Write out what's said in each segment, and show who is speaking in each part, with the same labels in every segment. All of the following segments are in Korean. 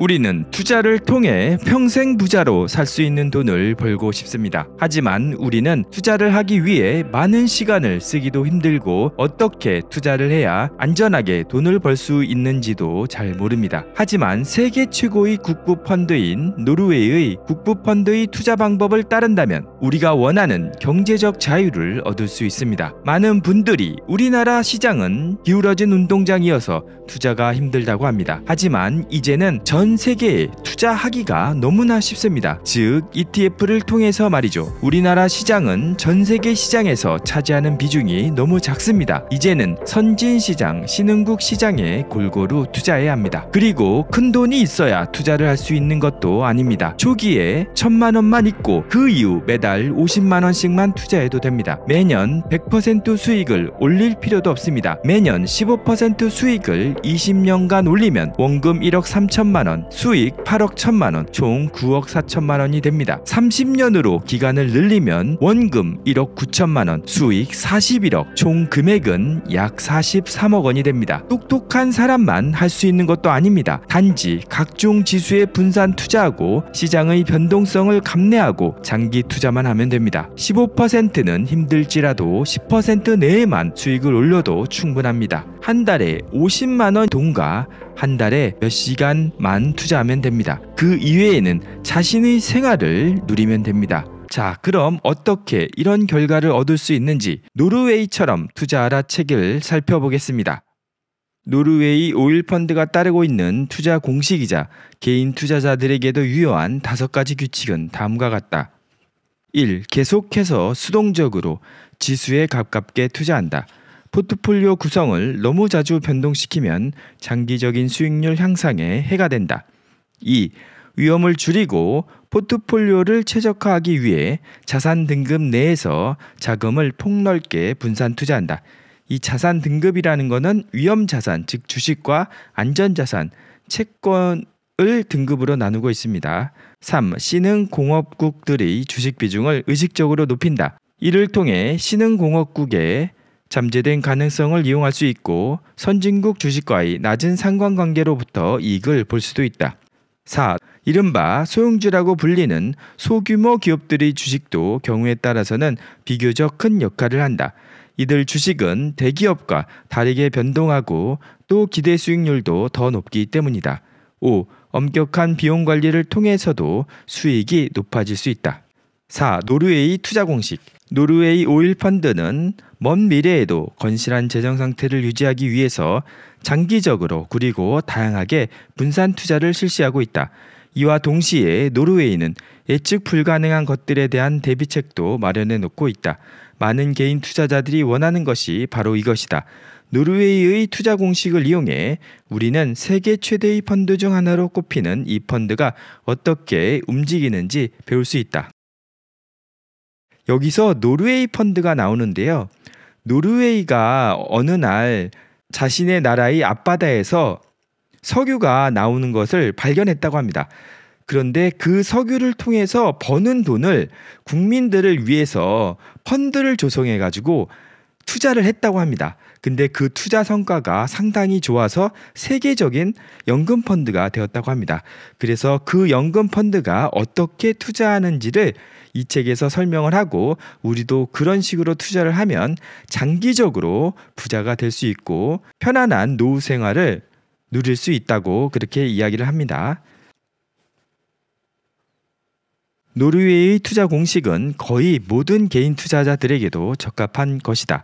Speaker 1: 우리는 투자를 통해 평생 부자로 살 수 있는 돈을 벌고 싶습니다. 하지만 우리는 투자를 하기 위해 많은 시간을 쓰기도 힘들고 어떻게 투자를 해야 안전하게 돈을 벌 수 있는지도 잘 모릅니다. 하지만 세계 최고의 국부 펀드인 노르웨이의 국부 펀드의 투자 방법을 따른다면 우리가 원하는 경제적 자유를 얻을 수 있습니다. 많은 분들이 우리나라 시장은 기울어진 운동장이어서 투자가 힘들다고 합니다. 하지만 이제는 전전 세계에 투자하기가 너무나 쉽습니다. 즉 ETF를 통해서 말이죠. 우리나라 시장은 전 세계 시장에서 차지하는 비중이 너무 작습니다. 이제는 선진 시장, 신흥국 시장에 골고루 투자해야 합니다. 그리고 큰 돈이 있어야 투자를 할 수 있는 것도 아닙니다. 초기에 천만 원만 있고 그 이후 매달 50만 원씩만 투자해도 됩니다. 매년 100% 수익을 올릴 필요도 없습니다. 매년 15% 수익을 20년간 올리면 원금 1억 3천만 원 원, 수익 8억 1천만 원, 총 9억 4천만 원이 됩니다. 30년으로 기간을 늘리면 원금 1억 9천만 원, 수익 41억, 총 금액은 약 43억 원이 됩니다. 똑똑한 사람만 할 수 있는 것도 아닙니다. 단지 각종 지수에 분산 투자하고 시장의 변동성을 감내하고 장기 투자만 하면 됩니다. 15%는 힘들지라도 10% 내에만 수익을 올려도 충분합니다. 한 달에 50만 원 돈과 한 달에 몇 시간만 투자하면 됩니다. 그 이외에는 자신의 생활을 누리면 됩니다. 자, 그럼 어떻게 이런 결과를 얻을 수 있는지 노르웨이처럼 투자하라 책을 살펴보겠습니다. 노르웨이 오일 펀드가 따르고 있는 투자 공식이자 개인 투자자들에게도 유효한 다섯 가지 규칙은 다음과 같다. 1. 계속해서 수동적으로 지수에 가깝게 투자한다. 포트폴리오 구성을 너무 자주 변동시키면 장기적인 수익률 향상에 해가 된다. 2. 위험을 줄이고 포트폴리오를 최적화하기 위해 자산 등급 내에서 자금을 폭넓게 분산 투자한다. 이 자산 등급이라는 것은 위험 자산, 즉 주식과 안전 자산, 채권을 등급으로 나누고 있습니다. 3. 신흥공업국들의 주식 비중을 의식적으로 높인다. 이를 통해 신흥공업국의 잠재된 가능성을 이용할 수 있고 선진국 주식과의 낮은 상관관계로부터 이익을 볼 수도 있다. 4. 이른바 소형주라고 불리는 소규모 기업들의 주식도 경우에 따라서는 비교적 큰 역할을 한다. 이들 주식은 대기업과 다르게 변동하고 또 기대 수익률도 더 높기 때문이다. 5. 엄격한 비용 관리를 통해서도 수익이 높아질 수 있다. 4. 노르웨이 투자 공식 노르웨이 오일 펀드는 먼 미래에도 건실한 재정 상태를 유지하기 위해서 장기적으로 그리고 다양하게 분산 투자를 실시하고 있다. 이와 동시에 노르웨이는 예측 불가능한 것들에 대한 대비책도 마련해 놓고 있다. 많은 개인 투자자들이 원하는 것이 바로 이것이다. 노르웨이의 투자 공식을 이용해 우리는 세계 최대의 펀드 중 하나로 꼽히는 이 펀드가 어떻게 움직이는지 배울 수 있다. 여기서 노르웨이 펀드가 나오는데요. 노르웨이가 어느 날 자신의 나라의 앞바다에서 석유가 나오는 것을 발견했다고 합니다. 그런데 그 석유를 통해서 버는 돈을 국민들을 위해서 펀드를 조성해 가지고 투자를 했다고 합니다. 근데 그 투자 성과가 상당히 좋아서 세계적인 연금 펀드가 되었다고 합니다. 그래서 그 연금 펀드가 어떻게 투자하는지를 이 책에서 설명을 하고 우리도 그런 식으로 투자를 하면 장기적으로 부자가 될 수 있고 편안한 노후 생활을 누릴 수 있다고 그렇게 이야기를 합니다. 노르웨이의 투자 공식은 거의 모든 개인 투자자들에게도 적합한 것이다.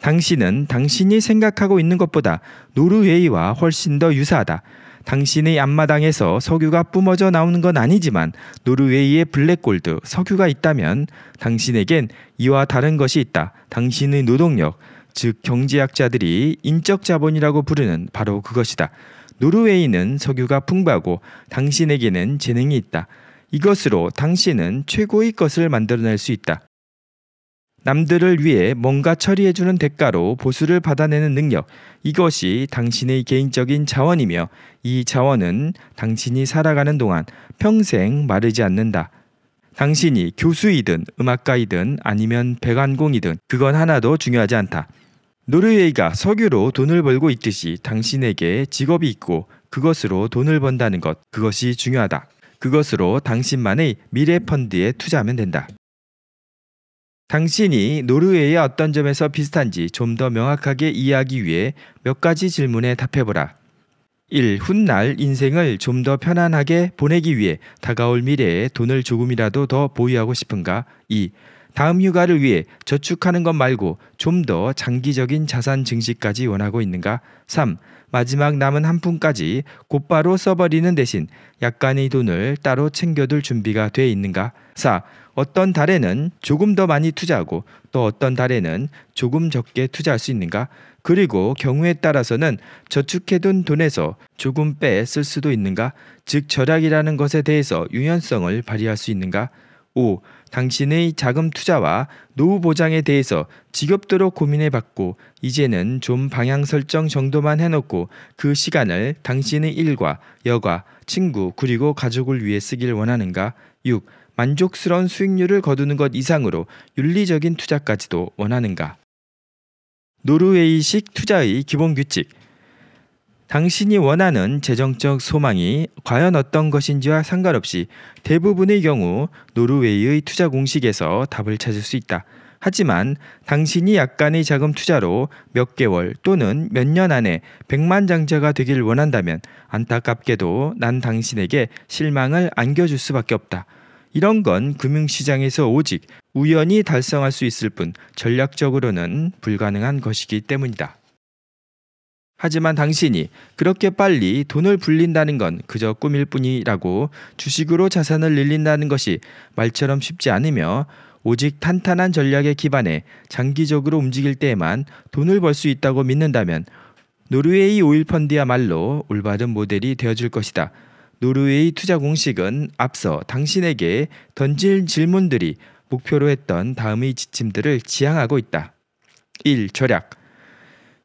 Speaker 1: 당신은 당신이 생각하고 있는 것보다 노르웨이와 훨씬 더 유사하다. 당신의 앞마당에서 석유가 뿜어져 나오는 건 아니지만 노르웨이의 블랙골드, 석유가 있다면 당신에겐 이와 다른 것이 있다. 당신의 노동력, 즉 경제학자들이 인적 자본이라고 부르는 바로 그것이다. 노르웨이는 석유가 풍부하고 당신에게는 재능이 있다. 이것으로 당신은 최고의 것을 만들어낼 수 있다. 남들을 위해 뭔가 처리해주는 대가로 보수를 받아내는 능력, 이것이 당신의 개인적인 자원이며 이 자원은 당신이 살아가는 동안 평생 마르지 않는다. 당신이 교수이든 음악가이든 아니면 배관공이든 그건 하나도 중요하지 않다. 노르웨이가 석유로 돈을 벌고 있듯이 당신에게 직업이 있고 그것으로 돈을 번다는 것, 그것이 중요하다. 그것으로 당신만의 미래 펀드에 투자하면 된다. 당신이 노르웨이의 어떤 점에서 비슷한지 좀 더 명확하게 이해하기 위해 몇 가지 질문에 답해보라. 1. 훗날 인생을 좀 더 편안하게 보내기 위해 다가올 미래에 돈을 조금이라도 더 보유하고 싶은가? 2. 다음 휴가를 위해 저축하는 것 말고 좀 더 장기적인 자산 증식까지 원하고 있는가? 3. 마지막 남은 한 푼까지 곧바로 써버리는 대신 약간의 돈을 따로 챙겨둘 준비가 돼 있는가? 4. 어떤 달에는 조금 더 많이 투자하고 또 어떤 달에는 조금 적게 투자할 수 있는가? 그리고 경우에 따라서는 저축해둔 돈에서 조금 빼 쓸 수도 있는가? 즉 절약이라는 것에 대해서 유연성을 발휘할 수 있는가? 5. 당신의 자금 투자와 노후 보장에 대해서 지겹도록 고민해 봤고 이제는 좀 방향 설정 정도만 해놓고 그 시간을 당신의 일과 여가, 친구 그리고 가족을 위해 쓰길 원하는가? 6. 만족스러운 수익률을 거두는 것 이상으로 윤리적인 투자까지도 원하는가? 노르웨이식 투자의 기본 규칙 당신이 원하는 재정적 소망이 과연 어떤 것인지와 상관없이 대부분의 경우 노르웨이의 투자 공식에서 답을 찾을 수 있다. 하지만 당신이 약간의 자금 투자로 몇 개월 또는 몇 년 안에 백만 장자가 되길 원한다면 안타깝게도 난 당신에게 실망을 안겨줄 수밖에 없다. 이런 건 금융시장에서 오직 우연히 달성할 수 있을 뿐 전략적으로는 불가능한 것이기 때문이다. 하지만 당신이 그렇게 빨리 돈을 불린다는 건 그저 꿈일 뿐이라고 주식으로 자산을 늘린다는 것이 말처럼 쉽지 않으며 오직 탄탄한 전략에 기반해 장기적으로 움직일 때에만 돈을 벌 수 있다고 믿는다면 노르웨이 오일 펀드야말로 올바른 모델이 되어줄 것이다. 노르웨이 투자 공식은 앞서 당신에게 던질 질문들이 목표로 했던 다음의 지침들을 지향하고 있다. 1. 절약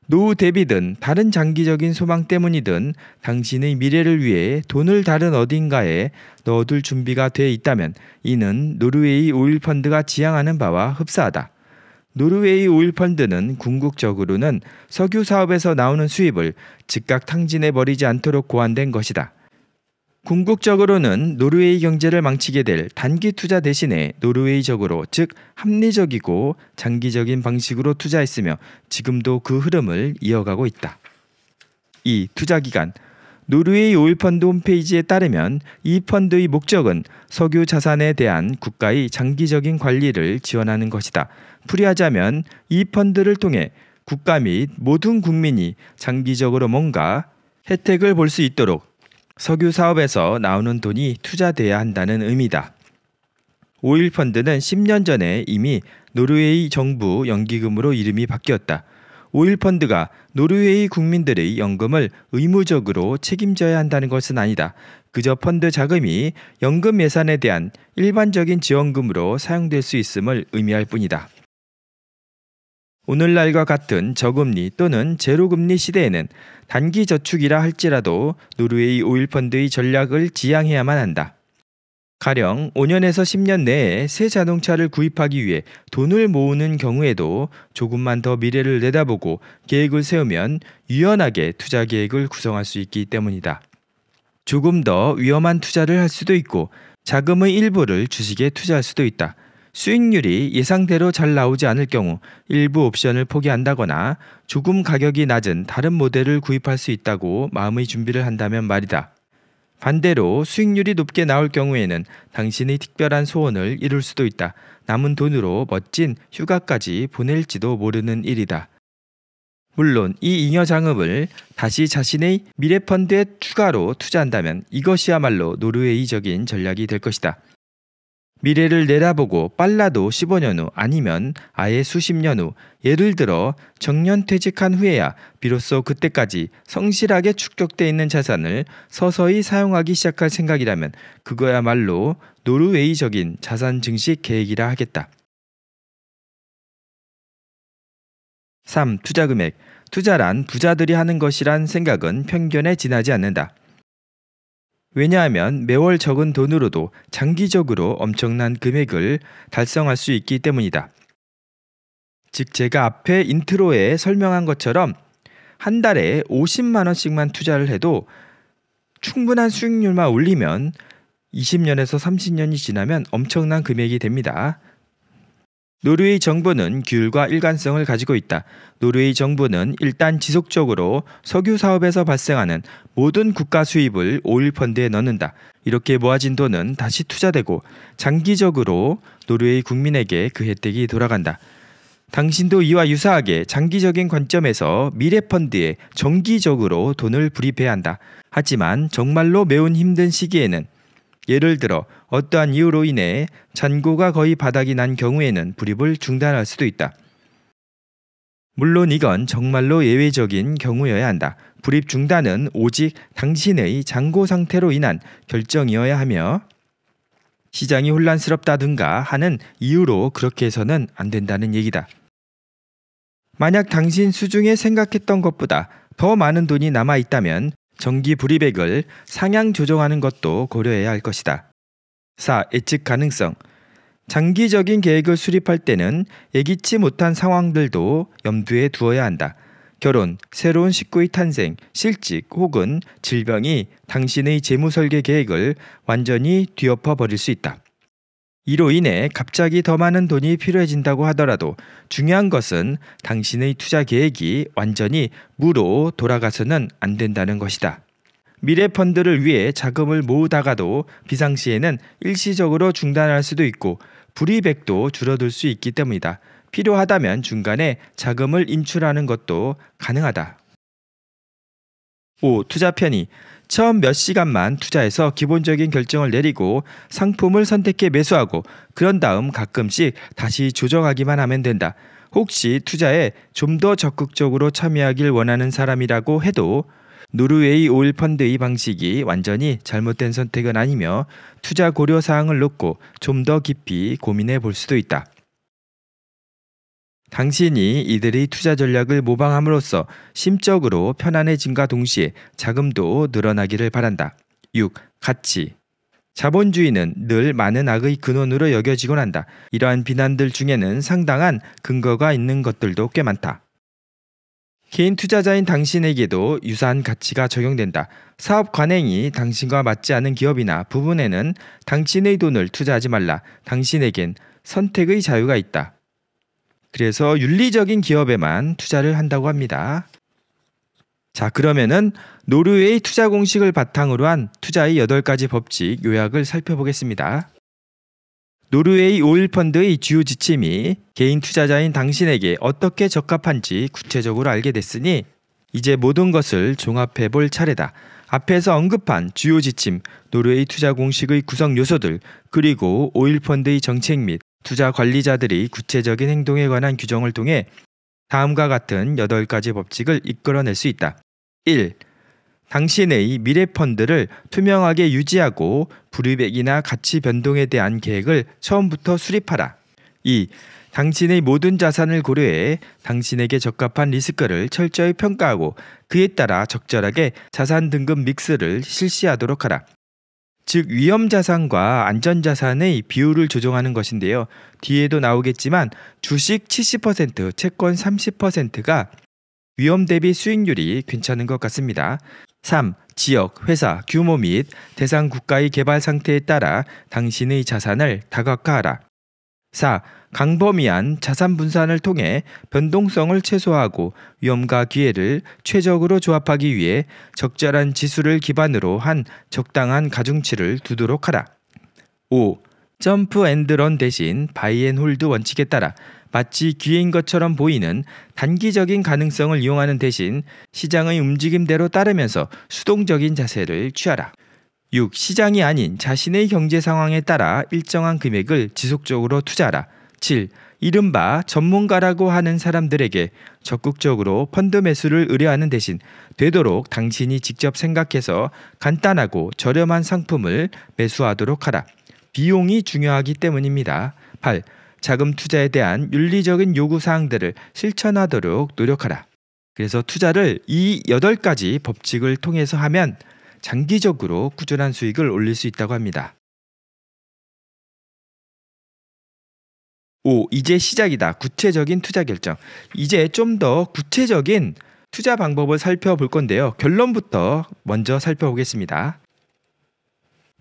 Speaker 1: 노후 대비든 다른 장기적인 소망 때문이든 당신의 미래를 위해 돈을 다른 어딘가에 넣어둘 준비가 돼 있다면 이는 노르웨이 오일 펀드가 지향하는 바와 흡사하다. 노르웨이 오일 펀드는 궁극적으로는 석유 사업에서 나오는 수입을 즉각 탕진해 버리지 않도록 고안된 것이다. 궁극적으로는 노르웨이 경제를 망치게 될 단기 투자 대신에 노르웨이적으로 즉 합리적이고 장기적인 방식으로 투자했으며 지금도 그 흐름을 이어가고 있다. 이 투자 기간 노르웨이 오일펀드 홈페이지에 따르면 이 펀드의 목적은 석유 자산에 대한 국가의 장기적인 관리를 지원하는 것이다. 풀이하자면 이 펀드를 통해 국가 및 모든 국민이 장기적으로 뭔가 혜택을 볼 수 있도록 석유 사업에서 나오는 돈이 투자돼야 한다는 의미다. 오일 펀드는 10년 전에 이미 노르웨이 정부 연기금으로 이름이 바뀌었다. 오일 펀드가 노르웨이 국민들의 연금을 의무적으로 책임져야 한다는 것은 아니다. 그저 펀드 자금이 연금 예산에 대한 일반적인 지원금으로 사용될 수 있음을 의미할 뿐이다. 오늘날과 같은 저금리 또는 제로금리 시대에는 단기 저축이라 할지라도 노르웨이 오일펀드의 전략을 지향해야만 한다. 가령 5년에서 10년 내에 새 자동차를 구입하기 위해 돈을 모으는 경우에도 조금만 더 미래를 내다보고 계획을 세우면 유연하게 투자 계획을 구성할 수 있기 때문이다. 조금 더 위험한 투자를 할 수도 있고 자금의 일부를 주식에 투자할 수도 있다. 수익률이 예상대로 잘 나오지 않을 경우 일부 옵션을 포기한다거나 조금 가격이 낮은 다른 모델을 구입할 수 있다고 마음의 준비를 한다면 말이다. 반대로 수익률이 높게 나올 경우에는 당신의 특별한 소원을 이룰 수도 있다. 남은 돈으로 멋진 휴가까지 보낼지도 모르는 일이다. 물론 이 잉여 장업을 다시 자신의 미래 펀드에 추가로 투자한다면 이것이야말로 노르웨이적인 전략이 될 것이다. 미래를 내다보고 빨라도 15년 후 아니면 아예 수십 년 후 예를 들어 정년 퇴직한 후에야 비로소 그때까지 성실하게 축적돼 있는 자산을 서서히 사용하기 시작할 생각이라면 그거야말로 노르웨이적인 자산 증식 계획이라 하겠다. 3. 투자 금액. 투자란 부자들이 하는 것이란 생각은 편견에 지나지 않는다. 왜냐하면 매월 적은 돈으로도 장기적으로 엄청난 금액을 달성할 수 있기 때문이다. 즉 제가 앞에 인트로에 설명한 것처럼 한 달에 50만 원씩만 투자를 해도 충분한 수익률만 올리면 20년에서 30년이 지나면 엄청난 금액이 됩니다. 노르웨이 정부는 규율과 일관성을 가지고 있다. 노르웨이 정부는 일단 지속적으로 석유 사업에서 발생하는 모든 국가 수입을 오일 펀드에 넣는다. 이렇게 모아진 돈은 다시 투자되고 장기적으로 노르웨이 국민에게 그 혜택이 돌아간다. 당신도 이와 유사하게 장기적인 관점에서 미래 펀드에 정기적으로 돈을 불입해야 한다. 하지만 정말로 매운 힘든 시기에는 예를 들어 어떠한 이유로 인해 잔고가 거의 바닥이 난 경우에는 불입을 중단할 수도 있다. 물론 이건 정말로 예외적인 경우여야 한다. 불입 중단은 오직 당신의 잔고 상태로 인한 결정이어야 하며 시장이 혼란스럽다든가 하는 이유로 그렇게 해서는 안 된다는 얘기다. 만약 당신 수중에 생각했던 것보다 더 많은 돈이 남아 있다면 정기 불입액을 상향 조정하는 것도 고려해야 할 것이다. 4. 예측 가능성. 장기적인 계획을 수립할 때는 예기치 못한 상황들도 염두에 두어야 한다. 결혼, 새로운 식구의 탄생, 실직 혹은 질병이 당신의 재무 설계 계획을 완전히 뒤엎어 버릴 수 있다. 이로 인해 갑자기 더 많은 돈이 필요해진다고 하더라도 중요한 것은 당신의 투자 계획이 완전히 무로 돌아가서는 안 된다는 것이다. 미래 펀드를 위해 자금을 모으다가도 비상시에는 일시적으로 중단할 수도 있고 불이백도 줄어들 수 있기 때문이다. 필요하다면 중간에 자금을 인출하는 것도 가능하다. 5. 투자 편의 처음 몇 시간만 투자해서 기본적인 결정을 내리고 상품을 선택해 매수하고 그런 다음 가끔씩 다시 조정하기만 하면 된다. 혹시 투자에 좀 더 적극적으로 참여하길 원하는 사람이라고 해도 노르웨이 오일 펀드의 방식이 완전히 잘못된 선택은 아니며 투자 고려 사항을 놓고 좀 더 깊이 고민해 볼 수도 있다. 당신이 이들의 투자 전략을 모방함으로써 심적으로 편안해진과 동시에 자금도 늘어나기를 바란다. 6. 가치 자본주의는 늘 많은 악의 근원으로 여겨지곤 한다. 이러한 비난들 중에는 상당한 근거가 있는 것들도 꽤 많다. 개인 투자자인 당신에게도 유사한 가치가 적용된다. 사업 관행이 당신과 맞지 않은 기업이나 부분에는 당신의 돈을 투자하지 말라. 당신에겐 선택의 자유가 있다. 그래서 윤리적인 기업에만 투자를 한다고 합니다. 자, 그러면은 노르웨이 투자 공식을 바탕으로 한 투자의 8가지 법칙 요약을 살펴보겠습니다. 노르웨이 오일펀드의 주요 지침이 개인 투자자인 당신에게 어떻게 적합한지 구체적으로 알게 됐으니 이제 모든 것을 종합해 볼 차례다. 앞에서 언급한 주요 지침, 노르웨이 투자 공식의 구성 요소들, 그리고 오일펀드의 정책 및 투자 관리자들이 구체적인 행동에 관한 규정을 통해 다음과 같은 8가지 법칙을 이끌어낼 수 있다. 1. 당신의 미래 펀드를 투명하게 유지하고 불이익이나 가치 변동에 대한 계획을 처음부터 수립하라. 2. 당신의 모든 자산을 고려해 당신에게 적합한 리스크를 철저히 평가하고 그에 따라 적절하게 자산 등급 믹스를 실시하도록 하라. 즉 위험 자산과 안전 자산의 비율을 조정하는 것인데요. 뒤에도 나오겠지만 주식 70%, 채권 30%가 위험 대비 수익률이 괜찮은 것 같습니다. 3. 지역, 회사, 규모 및 대상 국가의 개발 상태에 따라 당신의 자산을 다각화하라. 4. 강범위한 자산 분산을 통해 변동성을 최소화하고 위험과 기회를 최적으로 조합하기 위해 적절한 지수를 기반으로 한 적당한 가중치를 두도록 하라. 5. 점프 앤드 런 대신 바이 앤 홀드 원칙에 따라 마치 기회인 것처럼 보이는 단기적인 가능성을 이용하는 대신 시장의 움직임대로 따르면서 수동적인 자세를 취하라. 6. 시장이 아닌 자신의 경제 상황에 따라 일정한 금액을 지속적으로 투자하라. 7. 이른바 전문가라고 하는 사람들에게 적극적으로 펀드 매수를 의뢰하는 대신 되도록 당신이 직접 생각해서 간단하고 저렴한 상품을 매수하도록 하라. 비용이 중요하기 때문입니다. 8. 자금 투자에 대한 윤리적인 요구 사항들을 실천하도록 노력하라. 그래서 투자를 이 8가지 법칙을 통해서 하면 장기적으로 꾸준한 수익을 올릴 수 있다고 합니다. 5. 이제 시작이다. 구체적인 투자 결정. 이제 좀 더 구체적인 투자 방법을 살펴볼 건데요. 결론부터 먼저 살펴보겠습니다.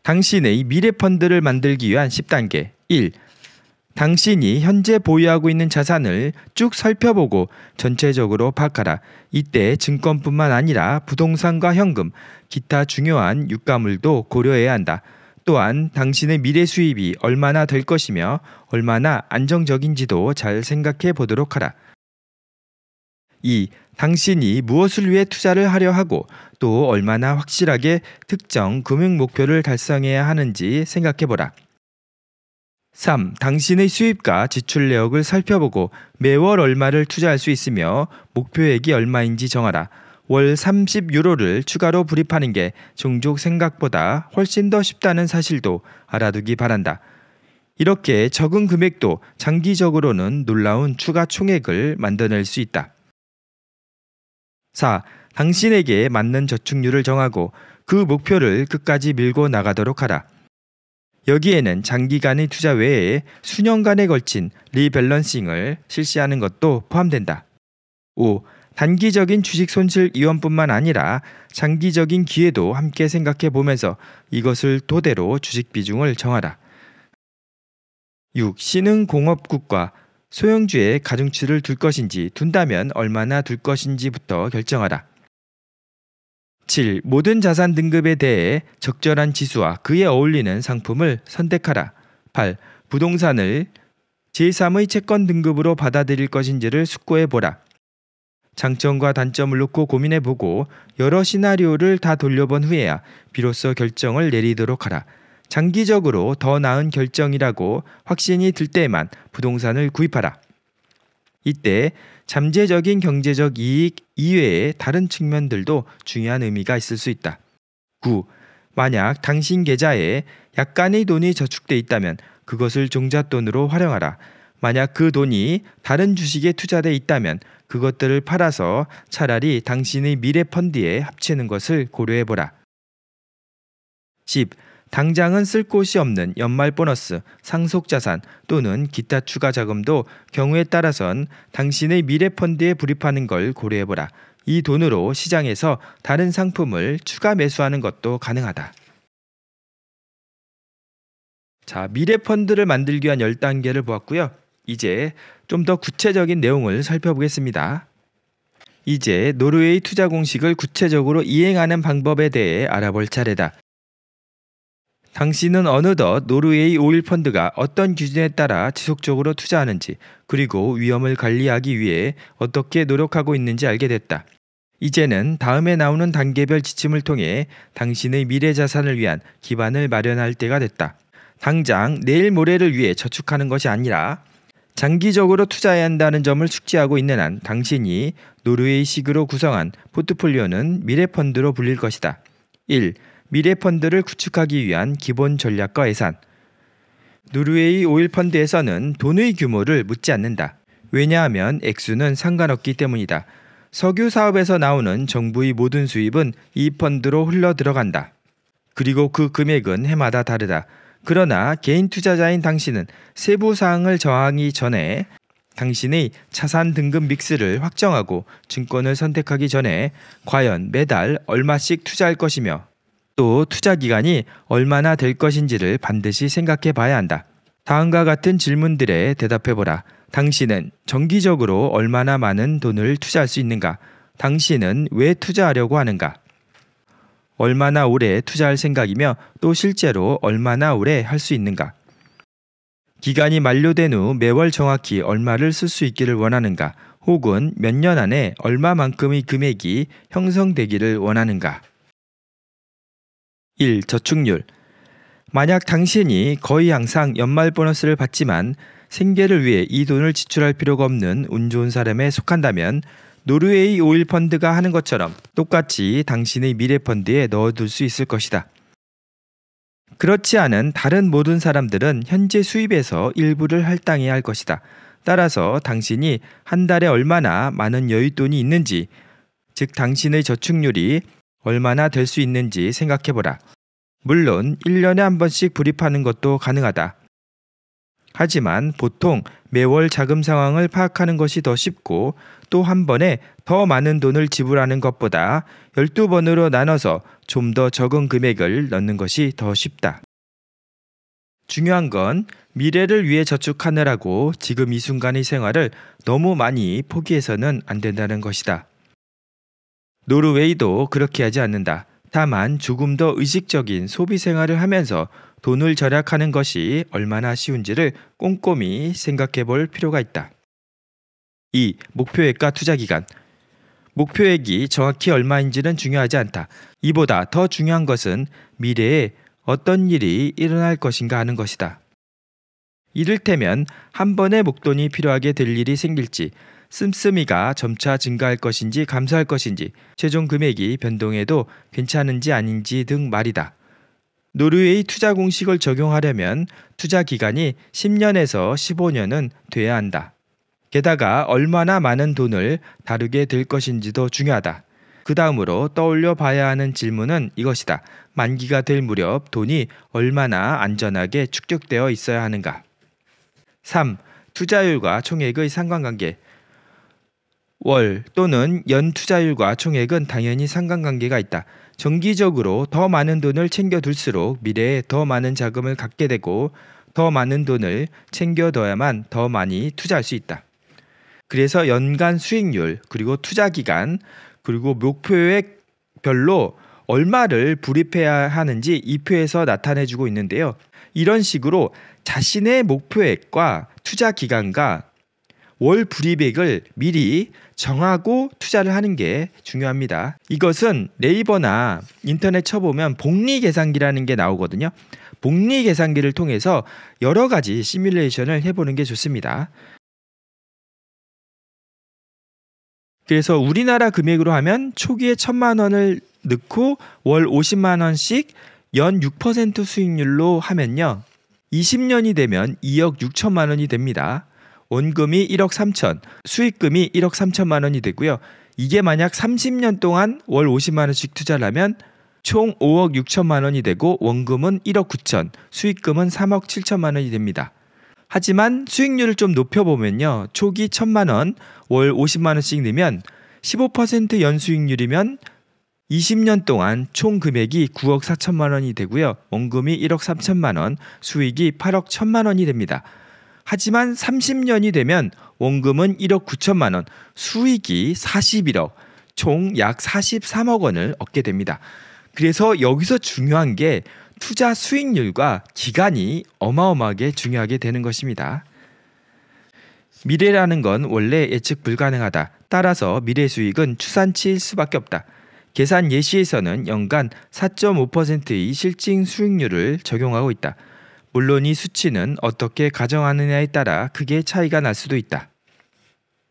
Speaker 1: 당신의 미래 펀드를 만들기 위한 10단계. 1. 당신이 현재 보유하고 있는 자산을 쭉 살펴보고 전체적으로 파악하라. 이때 증권뿐만 아니라 부동산과 현금, 기타 중요한 유가물도 고려해야 한다. 또한 당신의 미래 수입이 얼마나 될 것이며 얼마나 안정적인지도 잘 생각해 보도록 하라. 2. 당신이 무엇을 위해 투자를 하려 하고 또 얼마나 확실하게 특정 금융 목표를 달성해야 하는지 생각해 보라. 3. 당신의 수입과 지출 내역을 살펴보고 매월 얼마를 투자할 수 있으며 목표액이 얼마인지 정하라. 월 30유로를 추가로 불입하는 게 종족 생각보다 훨씬 더 쉽다는 사실도 알아두기 바란다. 이렇게 적은 금액도 장기적으로는 놀라운 추가 총액을 만들어낼 수 있다. 4. 당신에게 맞는 저축률을 정하고 그 목표를 끝까지 밀고 나가도록 하라. 여기에는 장기간의 투자 외에 수년간에 걸친 리밸런싱을 실시하는 것도 포함된다. 5. 단기적인 주식 손실 이원뿐만 아니라 장기적인 기회도 함께 생각해 보면서 이것을 토대로 주식 비중을 정하라. 6. 신흥 공업국과 소형주의 가중치를 둘 것인지 둔다면 얼마나 둘 것인지부터 결정하라. 7. 모든 자산 등급에 대해 적절한 지수와 그에 어울리는 상품을 선택하라. 8. 부동산을 제3의 채권 등급으로 받아들일 것인지를 숙고해 보라. 장점과 단점을 놓고 고민해 보고 여러 시나리오를 다 돌려본 후에야 비로소 결정을 내리도록 하라. 장기적으로 더 나은 결정이라고 확신이 들 때에만 부동산을 구입하라. 이때 잠재적인 경제적 이익 이외의 다른 측면들도 중요한 의미가 있을 수 있다. 9. 만약 당신 계좌에 약간의 돈이 저축돼 있다면 그것을 종잣돈으로 활용하라. 만약 그 돈이 다른 주식에 투자돼 있다면 그것들을 팔아서 차라리 당신의 미래 펀드에 합치는 것을 고려해보라. 10. 당장은 쓸 곳이 없는 연말 보너스, 상속 자산 또는 기타 추가 자금도 경우에 따라선 당신의 미래 펀드에 불입하는 걸 고려해보라. 이 돈으로 시장에서 다른 상품을 추가 매수하는 것도 가능하다. 자, 미래 펀드를 만들기 위한 10단계를 보았고요. 이제 좀 더 구체적인 내용을 살펴보겠습니다. 이제 노르웨이 투자 공식을 구체적으로 이행하는 방법에 대해 알아볼 차례다. 당신은 어느덧 노르웨이 오일 펀드가 어떤 기준에 따라 지속적으로 투자하는지 그리고 위험을 관리하기 위해 어떻게 노력하고 있는지 알게 됐다. 이제는 다음에 나오는 단계별 지침을 통해 당신의 미래 자산을 위한 기반을 마련할 때가 됐다. 당장 내일 모레를 위해 저축하는 것이 아니라 장기적으로 투자해야 한다는 점을 숙지하고 있는 한 당신이 노르웨이식으로 구성한 포트폴리오는 미래 펀드로 불릴 것이다. 1. 미래 펀드를 구축하기 위한 기본 전략과 예산. 노르웨이 오일 펀드에서는 돈의 규모를 묻지 않는다. 왜냐하면 액수는 상관없기 때문이다. 석유 사업에서 나오는 정부의 모든 수입은 이 펀드로 흘러 들어간다. 그리고 그 금액은 해마다 다르다. 그러나 개인 투자자인 당신은 세부 사항을 저항하기 전에 당신의 자산 등급 믹스를 확정하고 증권을 선택하기 전에 과연 매달 얼마씩 투자할 것이며 또 투자 기간이 얼마나 될 것인지를 반드시 생각해 봐야 한다. 다음과 같은 질문들에 대답해 보라. 당신은 정기적으로 얼마나 많은 돈을 투자할 수 있는가? 당신은 왜 투자하려고 하는가? 얼마나 오래 투자할 생각이며 또 실제로 얼마나 오래 할 수 있는가? 기간이 만료된 후 매월 정확히 얼마를 쓸 수 있기를 원하는가? 혹은 몇 년 안에 얼마만큼의 금액이 형성되기를 원하는가? 1. 저축률. 만약 당신이 거의 항상 연말 보너스를 받지만 생계를 위해 이 돈을 지출할 필요가 없는 운 좋은 사람에 속한다면 노르웨이 오일 펀드가 하는 것처럼 똑같이 당신의 미래 펀드에 넣어둘 수 있을 것이다. 그렇지 않은 다른 모든 사람들은 현재 수입에서 일부를 할당해야 할 것이다. 따라서 당신이 한 달에 얼마나 많은 여윳돈이 있는지, 즉 당신의 저축률이 얼마나 될 수 있는지 생각해보라. 물론 1년에 한 번씩 불입하는 것도 가능하다. 하지만 보통 매월 자금 상황을 파악하는 것이 더 쉽고 또 한 번에 더 많은 돈을 지불하는 것보다 12번으로 나눠서 좀 더 적은 금액을 넣는 것이 더 쉽다. 중요한 건 미래를 위해 저축하느라고 지금 이 순간의 생활을 너무 많이 포기해서는 안 된다는 것이다. 노르웨이도 그렇게 하지 않는다. 다만 조금 더 의식적인 소비 생활을 하면서 돈을 절약하는 것이 얼마나 쉬운지를 꼼꼼히 생각해 볼 필요가 있다. 2. 목표액과 투자 기간. 목표액이 정확히 얼마인지는 중요하지 않다. 이보다 더 중요한 것은 미래에 어떤 일이 일어날 것인가 하는 것이다. 이를테면 한 번의 목돈이 필요하게 될 일이 생길지 씀씀이가 점차 증가할 것인지 감소할 것인지 최종 금액이 변동해도 괜찮은지 아닌지 등 말이다. 노르웨이 투자 공식을 적용하려면 투자 기간이 10년에서 15년은 돼야 한다. 게다가 얼마나 많은 돈을 다루게 될 것인지도 중요하다. 그 다음으로 떠올려 봐야 하는 질문은 이것이다. 만기가 될 무렵 돈이 얼마나 안전하게 축적되어 있어야 하는가? 3. 투자율과 총액의 상관관계. 월 또는 연 투자율과 총액은 당연히 상관관계가 있다. 정기적으로 더 많은 돈을 챙겨둘수록 미래에 더 많은 자금을 갖게 되고 더 많은 돈을 챙겨둬야만 더 많이 투자할 수 있다. 그래서 연간 수익률 그리고 투자 기간 그리고 목표액 별로 얼마를 불입해야 하는지 이 표에서 나타내 주고 있는데요. 이런 식으로 자신의 목표액과 투자 기간과 월 불이익을 미리 정하고 투자를 하는 게 중요합니다. 이것은 네이버나 인터넷 쳐보면 복리 계산기라는 게 나오거든요. 복리 계산기를 통해서 여러 가지 시뮬레이션을 해보는 게 좋습니다. 그래서 우리나라 금액으로 하면 초기에 천만 원을 넣고 월 50만 원씩 연 6% 수익률로 하면요. 20년이 되면 2억 6천만 원이 됩니다. 원금이 1억 3천, 수익금이 1억 3천만 원이 되고요. 이게 만약 30년 동안 월 50만 원씩 투자를 하면 총 5억 6천만 원이 되고 원금은 1억 9천, 수익금은 3억 7천만 원이 됩니다. 하지만 수익률을 좀 높여보면요. 초기 1천만 원, 월 50만 원씩 내면 15% 연수익률이면 20년 동안 총 금액이 9억 4천만 원이 되고요. 원금이 1억 3천만 원, 수익이 8억 1천만 원이 됩니다. 하지만 30년이 되면 원금은 1억 9천만 원, 수익이 41억, 총 약 43억 원을 얻게 됩니다. 그래서 여기서 중요한 게 투자 수익률과 기간이 어마어마하게 중요하게 되는 것입니다. 미래라는 건 원래 예측 불가능하다. 따라서 미래 수익은 추산치일 수밖에 없다. 계산 예시에서는 연간 4.5%의 실증 수익률을 적용하고 있다. 물론 이 수치는 어떻게 가정하느냐에 따라 크게 차이가 날 수도 있다.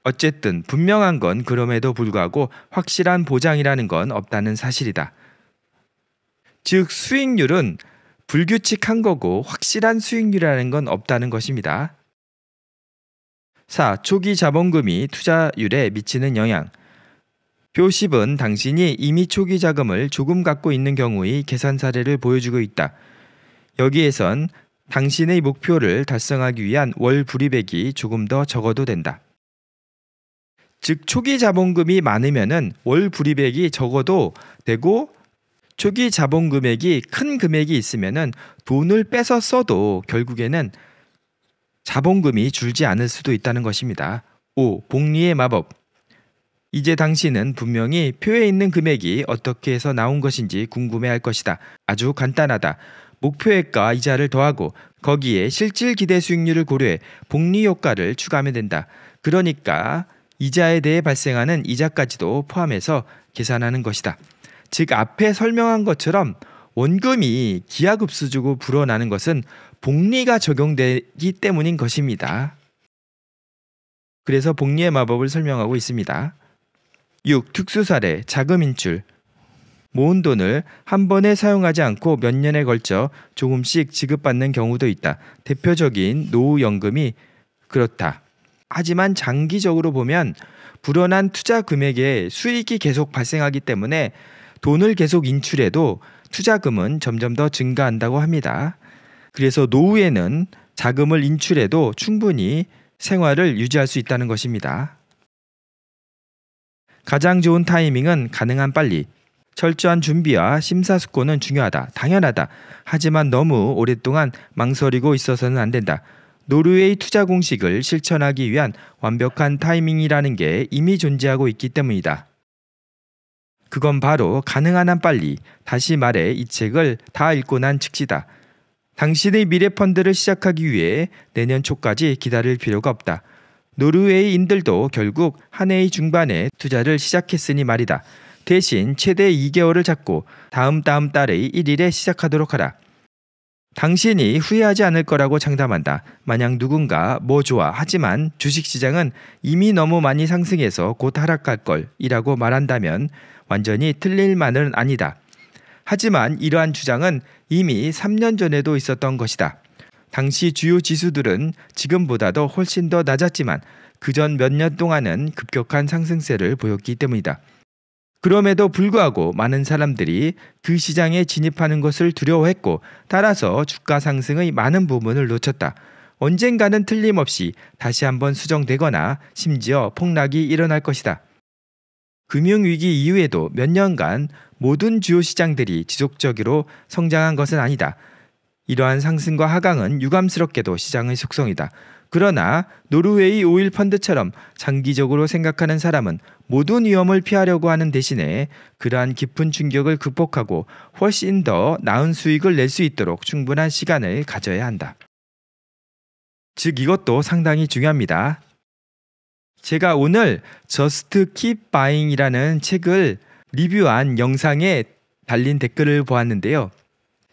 Speaker 1: 어쨌든 분명한 건 그럼에도 불구하고 확실한 보장이라는 건 없다는 사실이다. 즉 수익률은 불규칙한 거고 확실한 수익률이라는 건 없다는 것입니다. 4. 초기 자본금이 투자율에 미치는 영향. 표10은 당신이 이미 초기 자금을 조금 갖고 있는 경우의 계산 사례를 보여주고 있다. 여기에선 당신의 목표를 달성하기 위한 월 불입액이 조금 더 적어도 된다. 즉 초기 자본금이 많으면은 월 불입액이 적어도 되고 초기 자본 금액이 큰 금액이 있으면은 돈을 빼서 써도 결국에는 자본금이 줄지 않을 수도 있다는 것입니다. 5. 복리의 마법. 이제 당신은 분명히 표에 있는 금액이 어떻게 해서 나온 것인지 궁금해 할 것이다. 아주 간단하다. 목표액과 이자를 더하고 거기에 실질 기대 수익률을 고려해 복리 효과를 추가하면 된다. 그러니까 이자에 대해 발생하는 이자까지도 포함해서 계산하는 것이다. 즉 앞에 설명한 것처럼 원금이 기하급수주고 불어나는 것은 복리가 적용되기 때문인 것입니다. 그래서 복리의 마법을 설명하고 있습니다. 6. 특수사례, 자금 인출. 모은 돈을 한 번에 사용하지 않고 몇 년에 걸쳐 조금씩 지급받는 경우도 있다. 대표적인 노후연금이 그렇다. 하지만 장기적으로 보면 불어난 투자 금액에 수익이 계속 발생하기 때문에 돈을 계속 인출해도 투자금은 점점 더 증가한다고 합니다. 그래서 노후에는 자금을 인출해도 충분히 생활을 유지할 수 있다는 것입니다. 가장 좋은 타이밍은 가능한 빨리 철저한 준비와 심사숙고는 중요하다. 당연하다. 하지만 너무 오랫동안 망설이고 있어서는 안 된다. 노르웨이 투자 공식을 실천하기 위한 완벽한 타이밍이라는 게 이미 존재하고 있기 때문이다. 그건 바로 가능한 한 빨리, 다시 말해 이 책을 다 읽고 난 즉시다. 당신의 미래 펀드를 시작하기 위해 내년 초까지 기다릴 필요가 없다. 노르웨이인들도 결국 한 해의 중반에 투자를 시작했으니 말이다. 대신 최대 2개월을 잡고 다음 다음 달의 1일에 시작하도록 하라. 당신이 후회하지 않을 거라고 장담한다. 만약 누군가 뭐 좋아 하지만 주식시장은 이미 너무 많이 상승해서 곧 하락할 걸이라고 말한다면 완전히 틀릴 만은 아니다. 하지만 이러한 주장은 이미 3년 전에도 있었던 것이다. 당시 주요 지수들은 지금보다도 훨씬 더 낮았지만 그 전 몇 년 동안은 급격한 상승세를 보였기 때문이다. 그럼에도 불구하고 많은 사람들이 그 시장에 진입하는 것을 두려워했고 따라서 주가 상승의 많은 부분을 놓쳤다. 언젠가는 틀림없이 다시 한번 수정되거나 심지어 폭락이 일어날 것이다. 금융위기 이후에도 몇 년간 모든 주요 시장들이 지속적으로 성장한 것은 아니다. 이러한 상승과 하강은 유감스럽게도 시장의 속성이다. 그러나 노르웨이 오일 펀드처럼 장기적으로 생각하는 사람은 모든 위험을 피하려고 하는 대신에 그러한 깊은 충격을 극복하고 훨씬 더 나은 수익을 낼 수 있도록 충분한 시간을 가져야 한다. 즉 이것도 상당히 중요합니다. 제가 오늘 저스트 킵 바잉이라는 책을 리뷰한 영상에 달린 댓글을 보았는데요.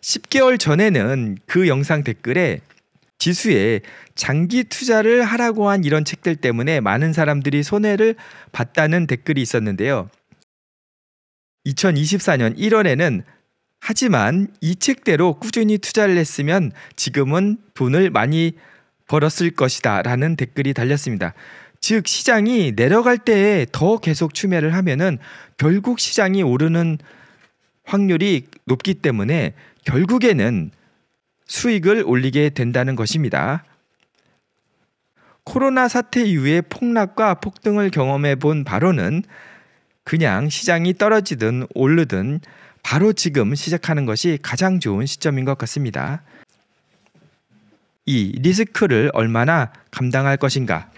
Speaker 1: 10개월 전에는 그 영상 댓글에 지수에 장기 투자를 하라고 한 이런 책들 때문에 많은 사람들이 손해를 봤다는 댓글이 있었는데요. 2024년 1월에는 하지만 이 책대로 꾸준히 투자를 했으면 지금은 돈을 많이 벌었을 것이다 라는 댓글이 달렸습니다. 즉 시장이 내려갈 때에 더 계속 추매를 하면은 결국 시장이 오르는 확률이 높기 때문에 결국에는 수익을 올리게 된다는 것입니다. 코로나 사태 이후의 폭락과 폭등을 경험해 본 바로는 그냥 시장이 떨어지든 오르든 바로 지금 시작하는 것이 가장 좋은 시점인 것 같습니다. 이 리스크를 얼마나 감당할 것인가?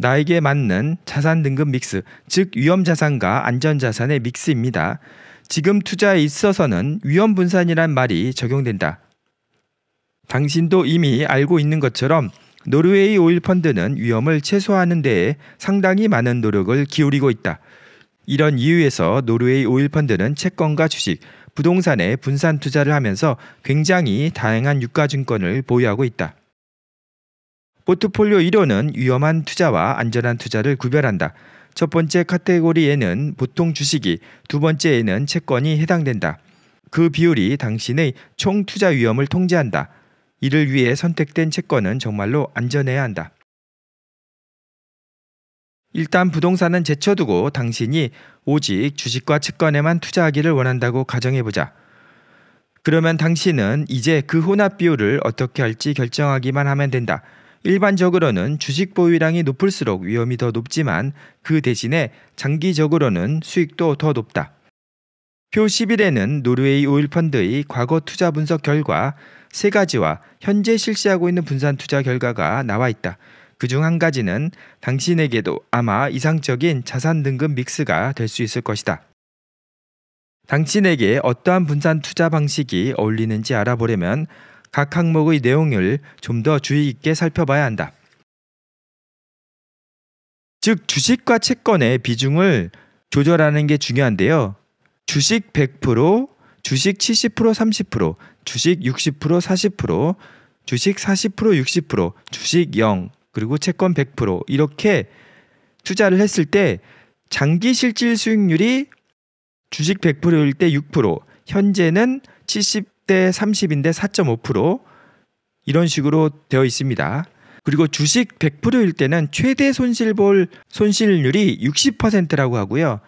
Speaker 1: 나에게 맞는 자산 등급 믹스, 즉 위험 자산과 안전 자산의 믹스입니다. 지금 투자에 있어서는 위험 분산이란 말이 적용된다. 당신도 이미 알고 있는 것처럼 노르웨이 오일 펀드는 위험을 최소화하는 데에 상당히 많은 노력을 기울이고 있다. 이런 이유에서 노르웨이 오일 펀드는 채권과 주식, 부동산에 분산 투자를 하면서 굉장히 다양한 유가증권을 보유하고 있다. 포트폴리오 1호는 위험한 투자와 안전한 투자를 구별한다. 첫 번째 카테고리에는 보통 주식이, 두 번째에는 채권이 해당된다. 그 비율이 당신의 총 투자 위험을 통제한다. 이를 위해 선택된 채권은 정말로 안전해야 한다. 일단 부동산은 제쳐두고 당신이 오직 주식과 채권에만 투자하기를 원한다고 가정해보자. 그러면 당신은 이제 그 혼합 비율을 어떻게 할지 결정하기만 하면 된다. 일반적으로는 주식 보유량이 높을수록 위험이 더 높지만 그 대신에 장기적으로는 수익도 더 높다. 표 11에는 노르웨이 오일펀드의 과거 투자 분석 결과 세 가지와 현재 실시하고 있는 분산 투자 결과가 나와 있다. 그 중 한 가지는 당신에게도 아마 이상적인 자산 등급 믹스가 될 수 있을 것이다. 당신에게 어떠한 분산 투자 방식이 어울리는지 알아보려면 각 항목의 내용을 좀 더 주의 있게 살펴봐야 한다. 즉, 주식과 채권의 비중을 조절하는 게 중요한데요. 주식 100%, 주식 70% 30%, 주식 60% 40%, 주식 40% 60%, 주식 0, 그리고 채권 100% 이렇게 투자를 했을 때 장기 실질 수익률이 주식 100%일 때 6%, 현재는 70대 30인데 4.5% 이런 식으로 되어 있습니다. 그리고 주식 100%일 때는 최대 손실 볼 손실률이 60%라고 하고요.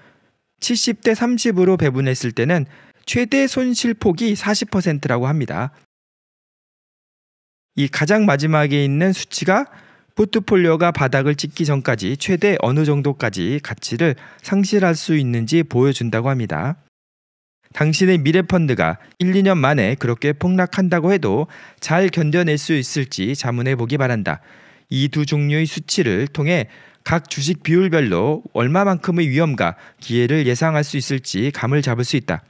Speaker 1: 70대 30으로 배분했을 때는 최대 손실 폭이 40%라고 합니다. 이 가장 마지막에 있는 수치가 포트폴리오가 바닥을 찍기 전까지 최대 어느 정도까지 가치를 상실할 수 있는지 보여준다고 합니다. 당신의 미래 펀드가 1, 2년 만에 그렇게 폭락한다고 해도 잘 견뎌낼 수 있을지 자문해 보기 바란다. 이 두 종류의 수치를 통해 각 주식 비율별로 얼마만큼의 위험과 기회를 예상할 수 있을지 감을 잡을 수 있다.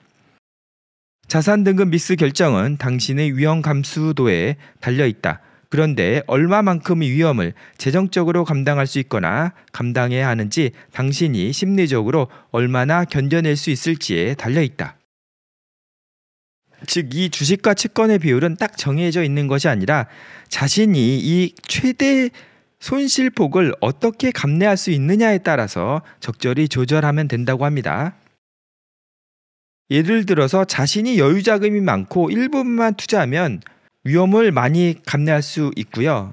Speaker 1: 자산 등급 미스 결정은 당신의 위험 감수도에 달려 있다. 그런데 얼마만큼의 위험을 재정적으로 감당할 수 있거나 감당해야 하는지 당신이 심리적으로 얼마나 견뎌낼 수 있을지에 달려 있다. 즉, 이 주식과 채권의 비율은 딱 정해져 있는 것이 아니라 자신이 이 최대 손실폭을 어떻게 감내할 수 있느냐에 따라서 적절히 조절하면 된다고 합니다. 예를 들어서 자신이 여유 자금이 많고 일부분만 투자하면 위험을 많이 감내할 수 있고요.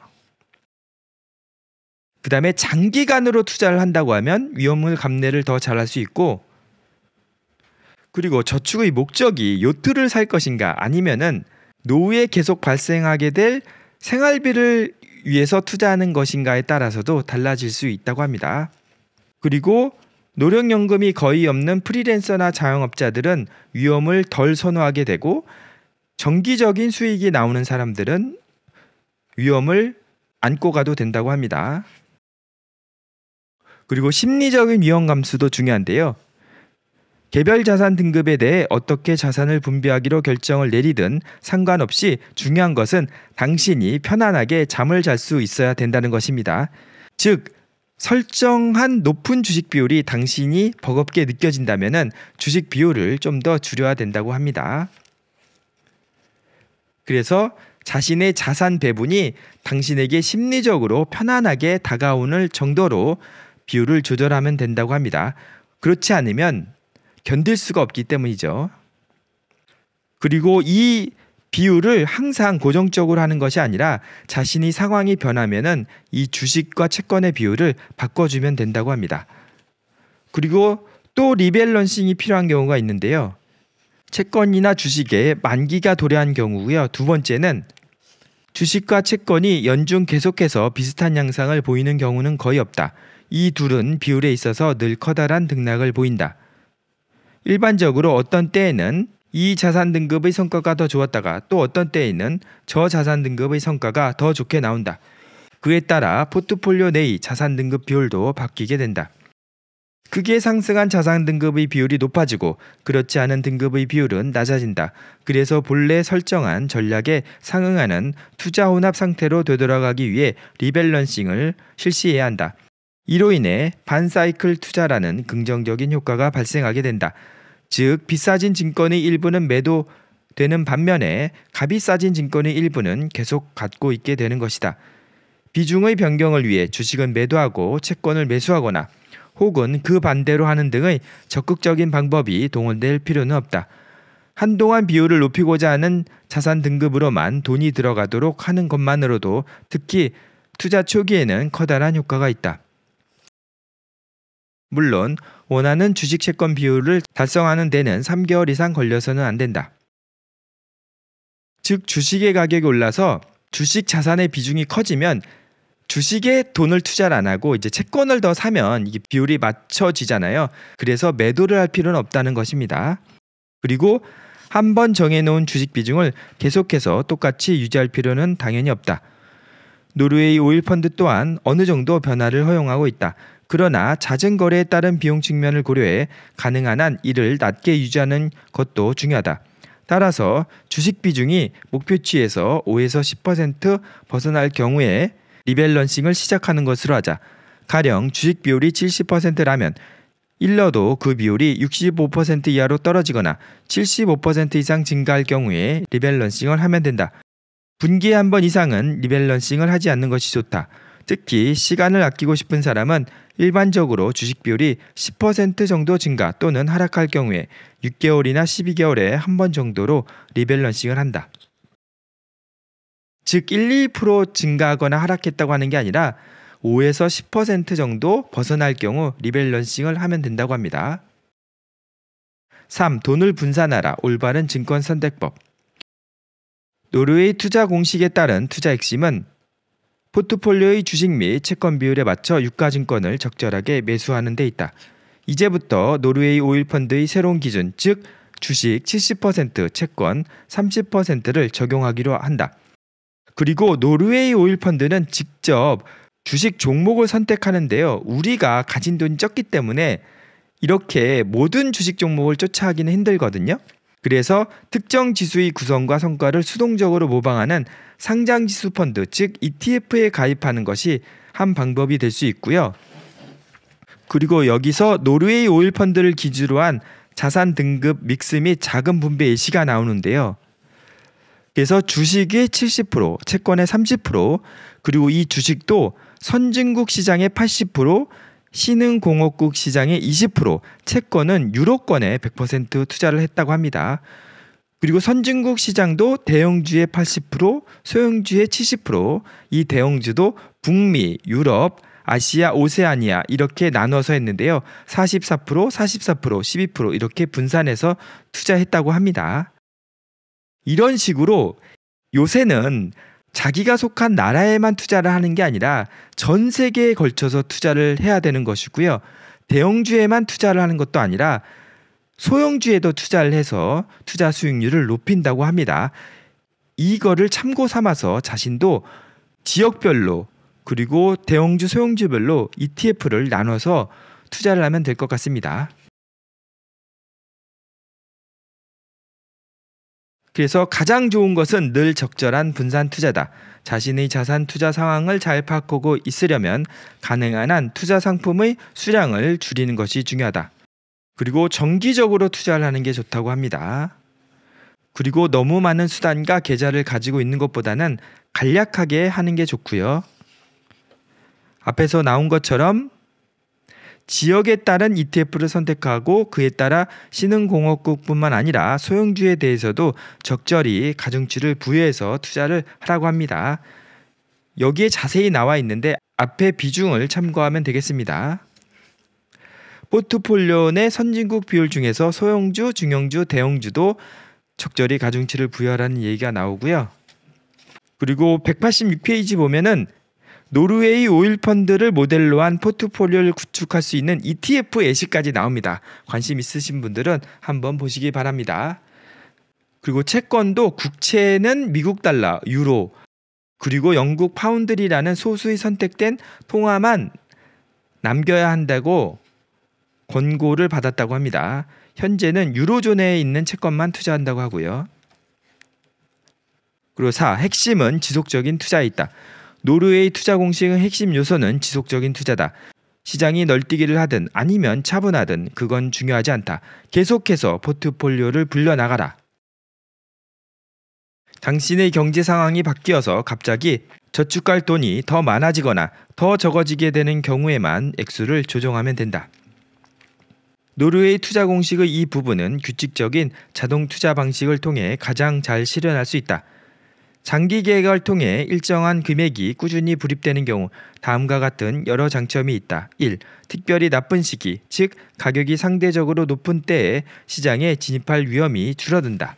Speaker 1: 그 다음에 장기간으로 투자를 한다고 하면 위험을 감내를 더 잘할 수 있고 그리고 저축의 목적이 요트를 살 것인가 아니면은 노후에 계속 발생하게 될 생활비를 위해서 투자하는 것인가에 따라서도 달라질 수 있다고 합니다. 그리고 노령연금이 거의 없는 프리랜서나 자영업자들은 위험을 덜 선호하게 되고 정기적인 수익이 나오는 사람들은 위험을 안고 가도 된다고 합니다. 그리고 심리적인 위험 감수도 중요한데요. 개별 자산 등급에 대해 어떻게 자산을 분배하기로 결정을 내리든 상관없이 중요한 것은 당신이 편안하게 잠을 잘 수 있어야 된다는 것입니다. 즉, 설정한 높은 주식 비율이 당신이 버겁게 느껴진다면 주식 비율을 좀 더 줄여야 된다고 합니다. 그래서 자신의 자산 배분이 당신에게 심리적으로 편안하게 다가오는 정도로 비율을 조절하면 된다고 합니다. 그렇지 않으면 견딜 수가 없기 때문이죠. 그리고 이 비율을 항상 고정적으로 하는 것이 아니라 자신이 상황이 변하면은 이 주식과 채권의 비율을 바꿔주면 된다고 합니다. 그리고 또 리밸런싱이 필요한 경우가 있는데요. 채권이나 주식에 만기가 도래한 경우고요. 두 번째는 주식과 채권이 연중 계속해서 비슷한 양상을 보이는 경우는 거의 없다. 이 둘은 비율에 있어서 늘 커다란 등락을 보인다. 일반적으로 어떤 때에는 이 자산 등급의 성과가 더 좋았다가 또 어떤 때에는 저 자산 등급의 성과가 더 좋게 나온다. 그에 따라 포트폴리오 내의 자산 등급 비율도 바뀌게 된다. 크게 상승한 자산 등급의 비율이 높아지고 그렇지 않은 등급의 비율은 낮아진다. 그래서 본래 설정한 전략에 상응하는 투자 혼합 상태로 되돌아가기 위해 리밸런싱을 실시해야 한다. 이로 인해 반사이클 투자라는 긍정적인 효과가 발생하게 된다. 즉 비싸진 증권의 일부는 매도되는 반면에 값이 싸진 증권의 일부는 계속 갖고 있게 되는 것이다. 비중의 변경을 위해 주식은 매도하고 채권을 매수하거나 혹은 그 반대로 하는 등의 적극적인 방법이 동원될 필요는 없다. 한동안 비율을 높이고자 하는 자산 등급으로만 돈이 들어가도록 하는 것만으로도 특히 투자 초기에는 커다란 효과가 있다. 물론 원하는 주식 채권 비율을 달성하는 데는 3개월 이상 걸려서는 안 된다. 즉 주식의 가격이 올라서 주식 자산의 비중이 커지면 주식에 돈을 투자를 안 하고 이제 채권을 더 사면 이게 비율이 맞춰지잖아요. 그래서 매도를 할 필요는 없다는 것입니다. 그리고 한번 정해놓은 주식 비중을 계속해서 똑같이 유지할 필요는 당연히 없다. 노르웨이 오일펀드 또한 어느 정도 변화를 허용하고 있다. 그러나 잦은 거래에 따른 비용 측면을 고려해 가능한 한 이를 낮게 유지하는 것도 중요하다. 따라서 주식 비중이 목표치에서 5에서 10% 벗어날 경우에 리밸런싱을 시작하는 것으로 하자. 가령 주식 비율이 70%라면 일러도 그 비율이 65% 이하로 떨어지거나 75% 이상 증가할 경우에 리밸런싱을 하면 된다. 분기에 한 번 이상은 리밸런싱을 하지 않는 것이 좋다. 특히 시간을 아끼고 싶은 사람은 일반적으로 주식 비율이 10% 정도 증가 또는 하락할 경우에 6개월이나 12개월에 한 번 정도로 리밸런싱을 한다. 즉 1, 2% 증가하거나 하락했다고 하는 게 아니라 5에서 10% 정도 벗어날 경우 리밸런싱을 하면 된다고 합니다. 3. 돈을 분산하라. 올바른 증권 선택법. 노르웨이 투자 공식에 따른 투자 핵심은 포트폴리오의 주식 및 채권 비율에 맞춰 유가증권을 적절하게 매수하는 데 있다. 이제부터 노르웨이 오일펀드의 새로운 기준, 즉 주식 70%, 채권 30%를 적용하기로 한다. 그리고 노르웨이 오일펀드는 직접 주식 종목을 선택하는데요. 우리가 가진 돈이 적기 때문에 이렇게 모든 주식 종목을 쫓아하기는 힘들거든요. 그래서 특정 지수의 구성과 성과를 수동적으로 모방하는 상장지수 펀드 즉 ETF에 가입하는 것이 한 방법이 될 수 있고요. 그리고 여기서 노르웨이 오일 펀드를 기준으로 한 자산 등급 믹스 및 자금 분배 예시가 나오는데요. 그래서 주식의 70%, 채권의 30%, 그리고 이 주식도 선진국 시장의 80%, 신흥공업국 시장의 20%, 채권은 유로권에 100% 투자를 했다고 합니다. 그리고 선진국 시장도 대형주의 80%, 소형주의 70%, 이 대형주도 북미, 유럽, 아시아, 오세아니아 이렇게 나눠서 했는데요. 44%, 44%, 12% 이렇게 분산해서 투자했다고 합니다. 이런 식으로 요새는 자기가 속한 나라에만 투자를 하는 게 아니라 전 세계에 걸쳐서 투자를 해야 되는 것이고요. 대형주에만 투자를 하는 것도 아니라 소형주에도 투자를 해서 투자 수익률을 높인다고 합니다. 이거를 참고 삼아서 자신도 지역별로 그리고 대형주 소형주별로 ETF를 나눠서 투자를 하면 될 것 같습니다. 그래서 가장 좋은 것은 늘 적절한 분산 투자다. 자신의 자산 투자 상황을 잘 파악하고 있으려면 가능한 한 투자 상품의 수량을 줄이는 것이 중요하다. 그리고 정기적으로 투자를 하는 게 좋다고 합니다. 그리고 너무 많은 수단과 계좌를 가지고 있는 것보다는 간략하게 하는 게 좋고요. 앞에서 나온 것처럼 지역에 따른 ETF를 선택하고 그에 따라 신흥공업국뿐만 아니라 소형주에 대해서도 적절히 가중치를 부여해서 투자를 하라고 합니다. 여기에 자세히 나와 있는데 앞에 비중을 참고하면 되겠습니다. 포트폴리오 내 선진국 비율 중에서 소형주, 중형주, 대형주도 적절히 가중치를 부여하라는 얘기가 나오고요. 그리고 186페이지 보면은 노르웨이 오일 펀드를 모델로 한 포트폴리오를 구축할 수 있는 ETF 예시까지 나옵니다. 관심 있으신 분들은 한번 보시기 바랍니다. 그리고 채권도 국채는 미국 달러, 유로, 그리고 영국 파운드리라는 소수의 선택된 통화만 남겨야 한다고 권고를 받았다고 합니다. 현재는 유로존에 있는 채권만 투자한다고 하고요. 그리고 4. 핵심은 지속적인 투자에 있다. 노르웨이 투자 공식의 핵심 요소는 지속적인 투자다. 시장이 널뛰기를 하든 아니면 차분하든 그건 중요하지 않다. 계속해서 포트폴리오를 불려나가라. 당신의 경제 상황이 바뀌어서 갑자기 저축할 돈이 더 많아지거나 더 적어지게 되는 경우에만 액수를 조정하면 된다. 노르웨이 투자 공식의 이 부분은 규칙적인 자동 투자 방식을 통해 가장 잘 실현할 수 있다. 장기 계획을 통해 일정한 금액이 꾸준히 불입되는 경우 다음과 같은 여러 장점이 있다. 1. 특별히 나쁜 시기, 즉 가격이 상대적으로 높은 때에 시장에 진입할 위험이 줄어든다.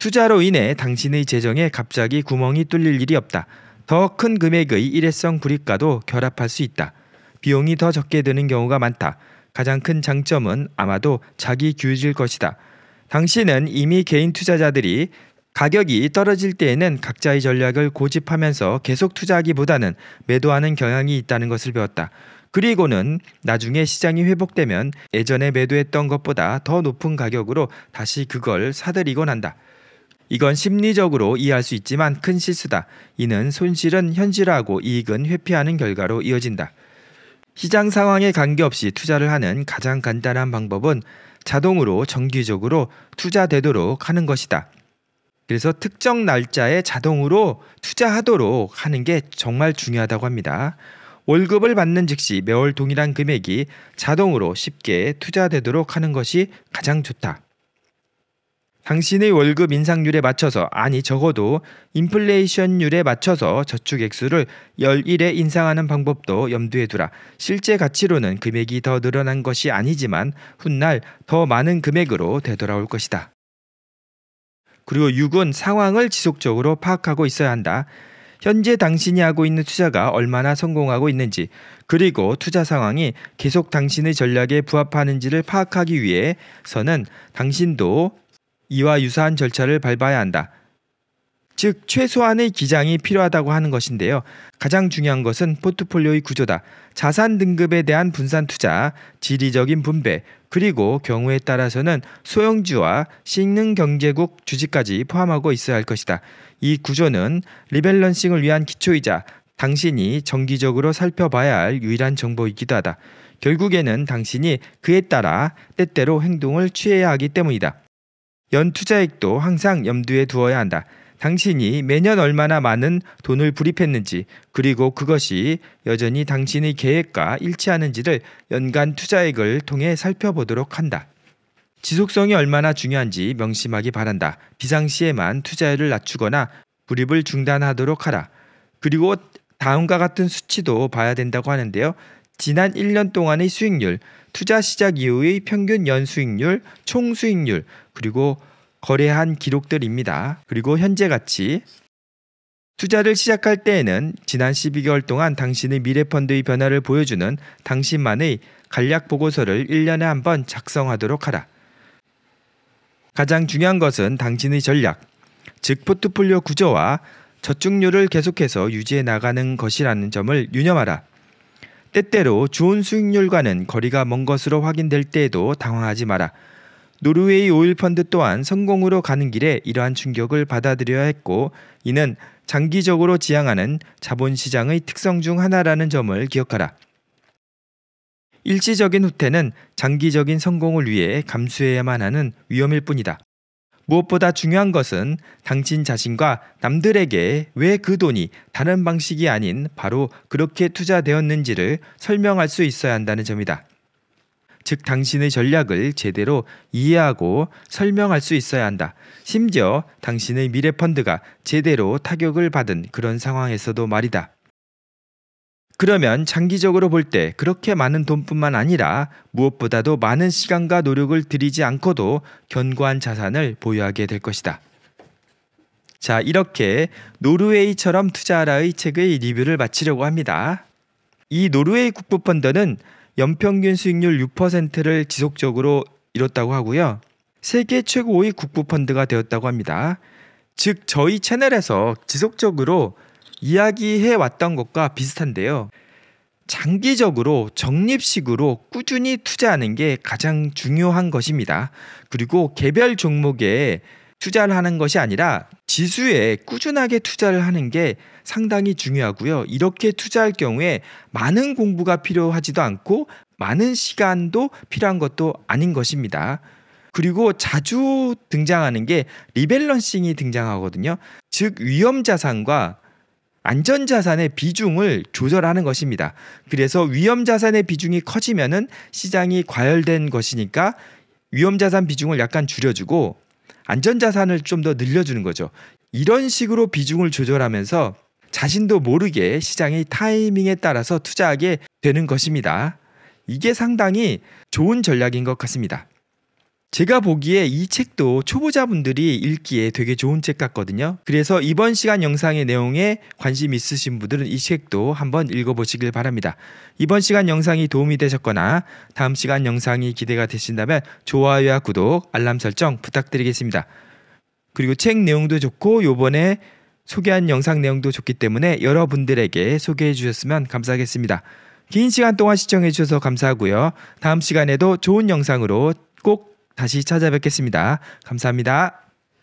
Speaker 1: 투자로 인해 당신의 재정에 갑자기 구멍이 뚫릴 일이 없다. 더 큰 금액의 일회성 불입과도 결합할 수 있다. 비용이 더 적게 드는 경우가 많다. 가장 큰 장점은 아마도 자기 규율일 것이다. 당신은 이미 개인 투자자들이 가격이 떨어질 때에는 각자의 전략을 고집하면서 계속 투자하기보다는 매도하는 경향이 있다는 것을 배웠다. 그리고는 나중에 시장이 회복되면 예전에 매도했던 것보다 더 높은 가격으로 다시 그걸 사들이곤 한다. 이건 심리적으로 이해할 수 있지만 큰 실수다. 이는 손실은 현실화하고 이익은 회피하는 결과로 이어진다. 시장 상황에 관계없이 투자를 하는 가장 간단한 방법은 자동으로 정기적으로 투자되도록 하는 것이다. 그래서 특정 날짜에 자동으로 투자하도록 하는 게 정말 중요하다고 합니다. 월급을 받는 즉시 매월 동일한 금액이 자동으로 쉽게 투자되도록 하는 것이 가장 좋다. 당신의 월급 인상률에 맞춰서 아니 적어도 인플레이션율에 맞춰서 저축액수를 10일에 인상하는 방법도 염두에 두라. 실제 가치로는 금액이 더 늘어난 것이 아니지만 훗날 더 많은 금액으로 되돌아올 것이다. 그리고 6은 상황을 지속적으로 파악하고 있어야 한다. 현재 당신이 하고 있는 투자가 얼마나 성공하고 있는지, 그리고 투자 상황이 계속 당신의 전략에 부합하는지를 파악하기 위해서는 당신도 이와 유사한 절차를 밟아야 한다. 즉 최소한의 기장이 필요하다고 하는 것인데요. 가장 중요한 것은 포트폴리오의 구조다. 자산 등급에 대한 분산 투자, 지리적인 분배, 그리고 경우에 따라서는 소형주와 식능 경제국 주식까지 포함하고 있어야 할 것이다. 이 구조는 리밸런싱을 위한 기초이자 당신이 정기적으로 살펴봐야 할 유일한 정보이기도 하다. 결국에는 당신이 그에 따라 때때로 행동을 취해야 하기 때문이다. 연투자액도 항상 염두에 두어야 한다. 당신이 매년 얼마나 많은 돈을 불입했는지 그리고 그것이 여전히 당신의 계획과 일치하는지를 연간 투자액을 통해 살펴보도록 한다. 지속성이 얼마나 중요한지 명심하기 바란다. 비상시에만 투자율을 낮추거나 불입을 중단하도록 하라. 그리고 다음과 같은 수치도 봐야 된다고 하는데요. 지난 1년 동안의 수익률, 투자 시작 이후의 평균 연수익률, 총 수익률, 그리고 거래한 기록들입니다. 그리고 현재 가치, 투자를 시작할 때에는 지난 12개월 동안 당신의 미래펀드의 변화를 보여주는 당신만의 간략 보고서를 1년에 한 번 작성하도록 하라. 가장 중요한 것은 당신의 전략, 즉 포트폴리오 구조와 저축률을 계속해서 유지해 나가는 것이라는 점을 유념하라. 때때로 좋은 수익률과는 거리가 먼 것으로 확인될 때에도 당황하지 마라. 노르웨이 오일 펀드 또한 성공으로 가는 길에 이러한 충격을 받아들여야 했고 이는 장기적으로 지향하는 자본시장의 특성 중 하나라는 점을 기억하라. 일시적인 후퇴는 장기적인 성공을 위해 감수해야만 하는 위험일 뿐이다. 무엇보다 중요한 것은 당신 자신과 남들에게 왜 그 돈이 다른 방식이 아닌 바로 그렇게 투자되었는지를 설명할 수 있어야 한다는 점이다. 즉 당신의 전략을 제대로 이해하고 설명할 수 있어야 한다. 심지어 당신의 미래 펀드가 제대로 타격을 받은 그런 상황에서도 말이다. 그러면 장기적으로 볼 때 그렇게 많은 돈뿐만 아니라 무엇보다도 많은 시간과 노력을 들이지 않고도 견고한 자산을 보유하게 될 것이다. 자, 이렇게 노르웨이처럼 투자하라의 책의 리뷰를 마치려고 합니다. 이 노르웨이 국부펀드는 연평균 수익률 6%를 지속적으로 이뤘다고 하고요. 세계 최고의 국부펀드가 되었다고 합니다. 즉, 저희 채널에서 지속적으로 이야기해 왔던 것과 비슷한데요. 장기적으로 적립식으로 꾸준히 투자하는 게 가장 중요한 것입니다. 그리고 개별 종목에 투자를 하는 것이 아니라 지수에 꾸준하게 투자를 하는 게 상당히 중요하고요. 이렇게 투자할 경우에 많은 공부가 필요하지도 않고 많은 시간도 필요한 것도 아닌 것입니다. 그리고 자주 등장하는 게 리밸런싱이 등장하거든요. 즉 위험 자산과 안전자산의 비중을 조절하는 것입니다. 그래서 위험자산의 비중이 커지면은 시장이 과열된 것이니까 위험자산 비중을 약간 줄여주고 안전자산을 좀 더 늘려주는 거죠. 이런 식으로 비중을 조절하면서 자신도 모르게 시장의 타이밍에 따라서 투자하게 되는 것입니다. 이게 상당히 좋은 전략인 것 같습니다. 제가 보기에 이 책도 초보자분들이 읽기에 되게 좋은 책 같거든요. 그래서 이번 시간 영상의 내용에 관심 있으신 분들은 이 책도 한번 읽어보시길 바랍니다. 이번 시간 영상이 도움이 되셨거나 다음 시간 영상이 기대가 되신다면 좋아요와 구독, 알람 설정 부탁드리겠습니다. 그리고 책 내용도 좋고 요번에 소개한 영상 내용도 좋기 때문에 여러분들에게 소개해 주셨으면 감사하겠습니다. 긴 시간 동안 시청해 주셔서 감사하고요. 다음 시간에도 좋은 영상으로 꼭 다시 찾아뵙겠습니다. 감사합니다.